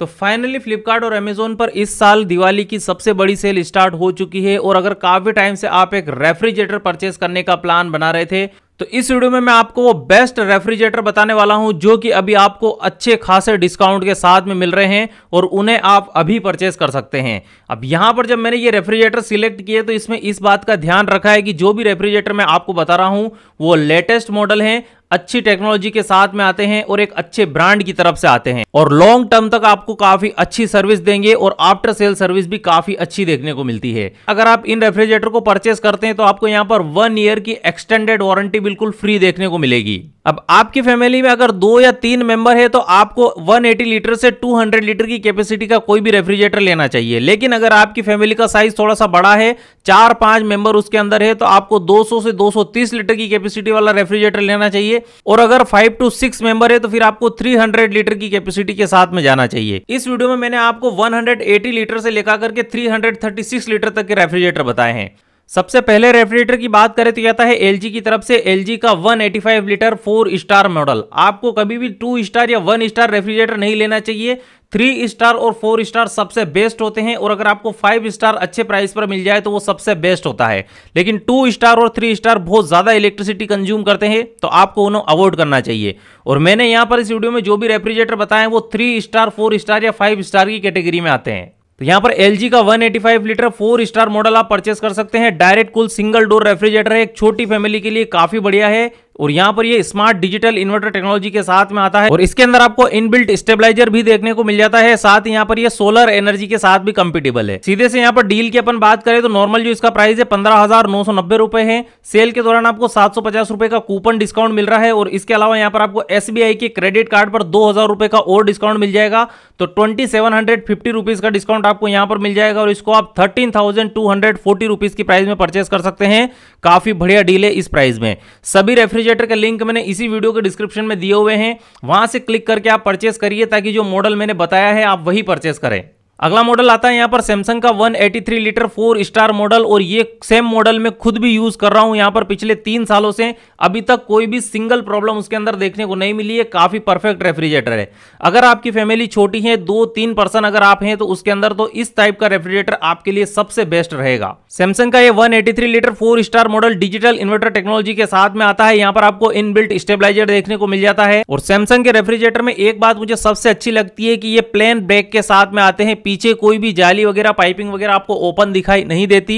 तो फाइनली फ्लिपकार्ट और अमेजोन पर इस साल दिवाली की सबसे बड़ी सेल स्टार्ट हो चुकी है और अगर काफी टाइम से आप एक रेफ्रिजरेटर परचेस करने का प्लान बना रहे थे तो इस वीडियो में मैं आपको वो बेस्ट रेफ्रिजरेटर बताने वाला हूं जो कि अभी आपको अच्छे खासे डिस्काउंट के साथ में मिल रहे हैं और उन्हें आप अभी परचेस कर सकते हैं अब यहां पर जब मैंने ये रेफ्रिजरेटर सिलेक्ट किए तो इसमें इस बात का ध्यान रखा है कि जो भी रेफ्रिजरेटर मैं आपको बता रहा हूं वो लेटेस्ट मॉडल हैं अच्छी टेक्नोलॉजी के साथ में आते हैं और एक अच्छे ब्रांड की तरफ से आते हैं और लॉन्ग टर्म तक आपको काफी अच्छी सर्विस देंगे और आफ्टर सेल सर्विस भी काफी अच्छी देखने को मिलती है अगर आप इन रेफ्रिजरेटर को परचेस करते हैं तो आपको यहाँ पर वन ईयर की एक्सटेंडेड वारंटी बिल्कुल फ्री देखने को मिलेगी अब आपकी फैमिली में अगर दो या तीन मेंबर है तो आपको 180 लीटर से 200 लीटर की कैपेसिटी का कोई भी रेफ्रिजरेटर लेना चाहिए लेकिन अगर आपकी फैमिली का साइज थोड़ा सा बड़ा है चार पांच मेंबर उसके अंदर है तो आपको 200 से 230 लीटर की कैपेसिटी वाला रेफ्रिजरेटर लेना चाहिए और अगर फाइव टू सिक्स मेंबर है तो फिर आपको थ्री हंड्रेड लीटर की कैपेसिटी के साथ में जाना चाहिए इस वीडियो में मैंने आपको वन हंड्रेड एटी लीटर से लेकर करके three hundred thirty six litre तक के रेफ्रिजरेटर बताए हैं सबसे पहले रेफ्रिजरेटर की बात करें तो कहता है एल की तरफ से एल का 185 लीटर फोर स्टार मॉडल आपको कभी भी टू स्टार या वन स्टार रेफ्रिजरेटर नहीं लेना चाहिए थ्री स्टार और फोर स्टार सबसे बेस्ट होते हैं और अगर आपको फाइव स्टार अच्छे प्राइस पर मिल जाए तो वो सबसे बेस्ट होता है लेकिन टू स्टार और थ्री स्टार बहुत ज़्यादा इलेक्ट्रिसिटी कंज्यूम करते हैं तो आपको उन्हें अवॉइड करना चाहिए और मैंने यहाँ पर इस वीडियो में जो भी रेफ्रिजरेटर बताए वो थ्री स्टार फोर स्टार या फाइव स्टार की कैटेगरी में आते हैं तो यहाँ पर एल का 185 लीटर फोर स्टार मॉडल आप परचेस कर सकते हैं डायरेक्ट कुल सिंगल डोर रेफ्रिजरेटर है एक छोटी फैमिली के लिए काफी बढ़िया है और यहाँ पर ये स्मार्ट डिजिटल इन्वर्टर टेक्नोलॉजी के साथ में आता है और इसके अंदर आपको इनबिल्ट स्टेबलाइजर भी देखने को मिल जाता है साथ ही यहाँ पर ये सोलर एनर्जी के साथ भी कंपेटेबल है सीधे से यहाँ पर डील की अपन बात करें तो नॉर्मल जो इसका प्राइस है पंद्रह हजार नौ सौ नब्बे रुपए है सेल के दौरान आपको सात सौ पचास रुपए का कूपन डिस्काउंट मिल रहा है और इसके अलावा यहाँ पर आपको एस के क्रेडिट कार्ड पर दो हजार रुपए का और डिस्काउंट मिल जाएगा तो ट्वेंटी सेवन हंड्रेड फिफ्टी का डिस्काउंट आपको यहाँ पर मिल जाएगा और इसको आप thirteen thousand two hundred forty rupees की प्राइस में परचेस कर सकते हैं काफी बढ़िया डील है इस प्राइस में सभी रेफ्रिज रेफ्रिजरेटर के लिंक मैंने इसी वीडियो के डिस्क्रिप्शन में दिए हुए हैं वहां से क्लिक करके आप परचेस करिए ताकि जो मॉडल मैंने बताया है आप वही परचेस करें अगला मॉडल आता है यहाँ पर सैमसंग का 183 लीटर फोर स्टार मॉडल और ये सेम मॉडल मैं खुद भी यूज कर रहा हूँ यहाँ पर पिछले तीन सालों से अभी तक कोई भी सिंगल प्रॉब्लम उसके अंदर देखने को नहीं मिली है काफी परफेक्ट रेफ्रिजरेटर है अगर आपकी फैमिली छोटी है दो तीन पर्सन अगर आप हैं तो उसके अंदर तो इस टाइप का रेफ्रिजरेटर आपके लिए सबसे बेस्ट रहेगा सैमसंग का ये one litre four star model digital inverter technology के साथ में आता है यहाँ पर आपको इनबिल्ट स्टेबलाइजर देखने को मिल जाता है और सैमसंग के रेफ्रिजरेटर में एक बात मुझे सबसे अच्छी लगती है कि ये प्लेन ब्रेक के साथ में आते हैं पीछे कोई भी जाली वगैरह पाइपिंग वगैरह आपको ओपन दिखाई नहीं देती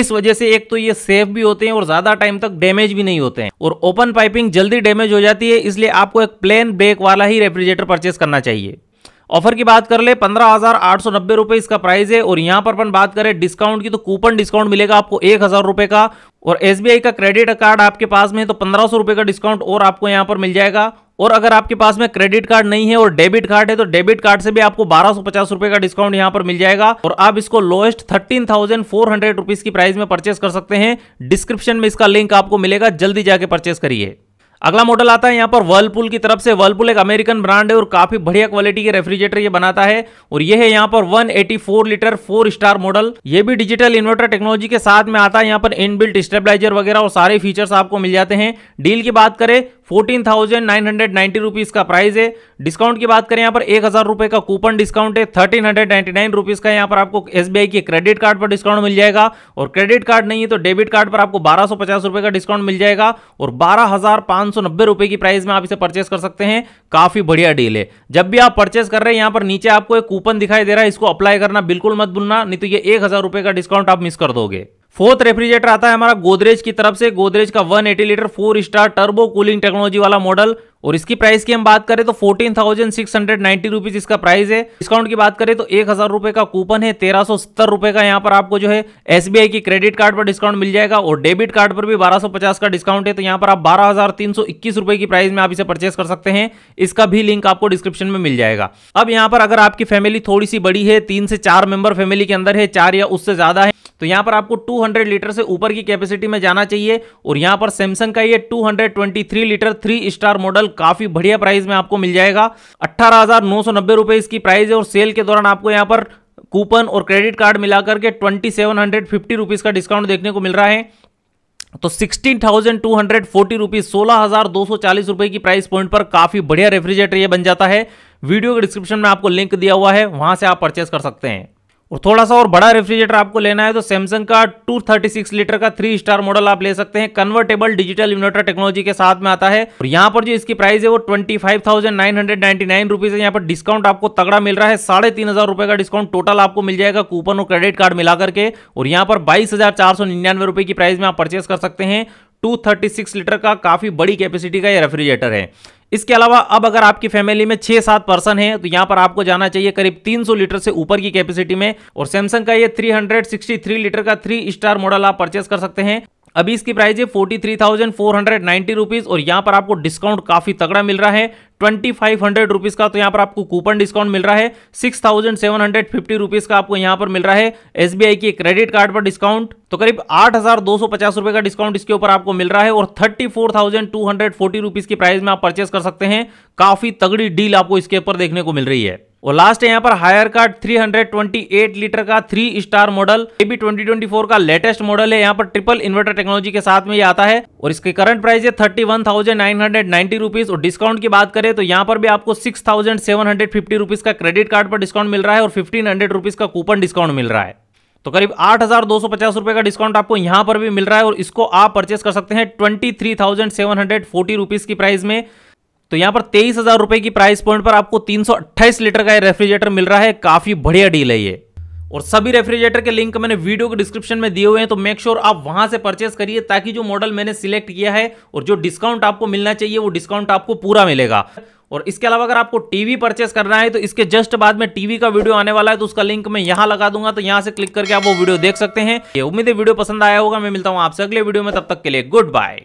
इस वजह से एक तो ये सेफ भी होते हैं और ज्यादा टाइम तक डैमेज भी नहीं होते हैं और ओपन पाइपिंग जल्दी डैमेज हो जाती है इसलिए आपको एक प्लेन ब्रेक वाला ही रेफ्रिजरेटर परचेस करना चाहिए ऑफर की बात कर ले पंद्रह हजार इसका प्राइस है और यहां पर अपन बात करें डिस्काउंट की तो कूपन डिस्काउंट मिलेगा आपको एक हजार रुपए का और एसबीआई का क्रेडिट कार्ड आपके पास में है तो पंद्रह सौ रुपए का डिस्काउंट और आपको यहां पर मिल जाएगा और अगर आपके पास में क्रेडिट कार्ड नहीं है और डेबिट कार्ड है तो डेबिट कार्ड से भी आपको बारह रुपए का डिस्काउंट यहाँ पर मिल जाएगा और आप इसको लोएस्ट थर्टीन थाउजेंड की प्राइस में परचेस कर सकते हैं डिस्क्रिप्शन में इसका लिंक आपको मिलेगा जल्दी जाके परचेस करिए अगला मॉडल आता है यहाँ पर वर्लपुल की तरफ से वर्लपुल एक अमेरिकन ब्रांड है और काफी बढ़िया क्वालिटी के रेफ्रिजरेटर ये बनाता है और ये है यहाँ पर 184 लीटर फोर स्टार मॉडल ये भी डिजिटल इन्वर्टर टेक्नोलॉजी के साथ में आता है यहाँ पर इनबिल्ट स्टेबलाइजर वगैरह और सारे फीचर्स आपको मिल जाते हैं डील की बात करें fourteen thousand nine hundred ninety rupees का प्राइस है डिस्काउंट की बात करें यहाँ पर एक हजार रुपए का कूपन डिस्काउंट है thirteen hundred ninety nine rupees का यहाँ पर आपको आई के क्रेडिट कार्ड पर डिस्काउंट मिल जाएगा और क्रेडिट कार्ड नहीं है तो डेबिट कार्ड पर आपको बारह सौ पचास रुपए का डिस्काउंट मिल जाएगा और बारह हजार पांच सौ नब्बे रुपए की प्राइस में आप इसे परचेस कर सकते हैं काफी बढ़िया डील है जब भी आप परचेस कर रहे हैं यहाँ पर नीचे आपको एक कूपन दिखाई दे रहा है इसको अप्लाई करना बिल्कुल मत भूलना नहीं तो ये एक हजार रुपए का डिस्काउंट आप मिस कर दोगे फोर्थ रेफ्रिजरेटर आता है हमारा गोदरेज की तरफ से गोदरेज का 180 litre four star turbo cooling technology वाला मॉडल और इसकी प्राइस की हम बात करें तो fourteen thousand six hundred ninety rupees इसका प्राइस है डिस्काउंट की बात करें तो एक हजार रुपए का कूपन है तेरह सौ सत्तर रुपए का यहाँ पर आपको जो है एसबीआई की क्रेडिट कार्ड पर डिस्काउंट मिल जाएगा और डेबिट कार्ड पर भी बारह सौ पचास का डिस्काउंट है तो यहाँ पर आप बारह हजार तीन सौ इक्कीस रुपए की प्राइस में आप इसे परचेस कर सकते हैं इसका भी लिंक आपको डिस्क्रिप्शन में मिल जाएगा अब यहाँ पर अगर आपकी फैमिली थोड़ी सी बड़ी है तीन से चार मेंबर फैमिली के अंदर है चार या उससे ज्यादा है तो यहां पर आपको 200 लीटर से ऊपर की कैपेसिटी में जाना चाहिए और यहां पर सैमसंग का ये 223 लीटर थ्री स्टार मॉडल काफी बढ़िया प्राइस में आपको मिल जाएगा अट्ठारह रुपए इसकी प्राइस है और सेल के दौरान आपको यहां पर कूपन और क्रेडिट कार्ड मिलाकर के twenty seven hundred fifty rupees का डिस्काउंट देखने को मिल रहा है तो sixteen thousand two hundred forty rupees सोलह हज़ार दो सौ चालीस रुपए की प्राइस पॉइंट पर काफ़ी बढ़िया रेफ्रिजरेटर ये बन जाता है वीडियो के डिस्क्रिप्शन में आपको लिंक दिया हुआ है वहां से आप परचेस कर सकते हैं और थोड़ा सा और बड़ा रेफ्रिजरेटर आपको लेना है तो सैमसंग का 236 लीटर का थ्री स्टार मॉडल आप ले सकते हैं कन्वर्टेबल डिजिटल इन्वर्टर टेक्नोलॉजी के साथ में आता है और यहाँ पर जो इसकी प्राइस है वो twenty five thousand nine hundred ninety nine है यहाँ पर डिस्काउंट आपको तगड़ा मिल रहा है साढ़े तीन हजार रुपए का डिस्काउंट टोटल आपको मिल जाएगा कूपन और क्रेडिट कार्ड मिला करके और यहाँ पर बाईस हजार चार सौ निन्यानवे रुपए की प्राइस में आप परचेस कर सकते हैं 236 लीटर का काफ़ी बड़ी कैपेसिटी का ये रेफ्रिजरेटर है इसके अलावा अब अगर आपकी फैमिली में छह सात पर्सन है तो यहाँ पर आपको जाना चाहिए करीब 300 लीटर से ऊपर की कैपेसिटी में और सैमसंग का ये 363 लीटर का थ्री स्टार मॉडल आप परचेस कर सकते हैं अभी इसकी प्राइस है forty three thousand four hundred ninety rupees और यहाँ पर आपको डिस्काउंट काफ़ी तगड़ा मिल रहा है ट्वेंटी फाइव हंड्रेड रुपीज़ का तो यहाँ पर आपको कूपन डिस्काउंट मिल रहा है six thousand seven hundred fifty rupees का आपको यहाँ पर मिल रहा है एसबीआई की क्रेडिट कार्ड पर डिस्काउंट तो करीब आठ हजार दो सौ पचास रुपए का डिस्काउंट इसके ऊपर आपको मिल रहा है और thirty four thousand two hundred forty rupees की प्राइस में आप परचेस कर सकते हैं काफ़ी तगड़ी डील आपको इसके ऊपर देखने को मिल रही है और लास्ट है यहाँ पर हायर का 328 लीटर का थ्री स्टार मॉडल ये भी 2024 का लेटेस्ट मॉडल है यहाँ पर ट्रिपल इन्वर्टर टेक्नोलॉजी के साथ में ये आता है और इसके करंट प्राइस है thirty one thousand nine hundred और डिस्काउंट की बात करें तो यहाँ पर भी आपको six thousand seven hundred fifty का क्रेडिट कार्ड पर डिस्काउंट मिल रहा है और फिफ्टीन हंड्रेड का कूपन डिस्काउंट मिल रहा है तो करीब आठ हजार दो सौ पचास रुपए का डिस्काउंट आपको यहाँ पर भी मिल रहा है और इसको आप परचेस कर सकते हैं twenty three thousand seven hundred forty rupees की प्राइस में तो यहां पर तेईस हजार रुपए की प्राइस पॉइंट पर आपको 328 लीटर का रेफ्रिजरेटर मिल रहा है काफी बढ़िया डील है ये और सभी रेफ्रिजरेटर के लिंक मैंने वीडियो के डिस्क्रिप्शन में दिए हुए हैं तो मेक श्योर sure आप वहां से परचेस करिए ताकि जो मॉडल मैंने सिलेक्ट किया है और जो डिस्काउंट आपको मिलना चाहिए वो डिस्काउंट आपको पूरा मिलेगा और इसके अलावा अगर आपको टीवी परचेस करना है तो इसके जस्ट बाद में टीवी का वीडियो आने वाला है तो उसका लिंक मैं यहां लगा दूंगा तो यहां से क्लिक करके आप वो वीडियो देख सकते हैं उम्मीद है वीडियो पसंद आया होगा मैं मिलता हूं आपसे अगले वीडियो में तब तक के लिए गुड बाय